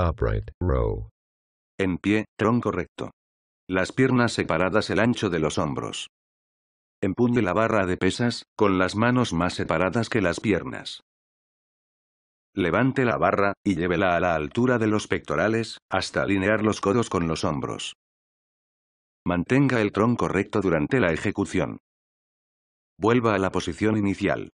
upright, row. En pie, tronco recto. Las piernas separadas el ancho de los hombros. Empuñe la barra de pesas, con las manos más separadas que las piernas. Levante la barra, y llévela a la altura de los pectorales, hasta alinear los codos con los hombros. Mantenga el tronco recto durante la ejecución. Vuelva a la posición inicial.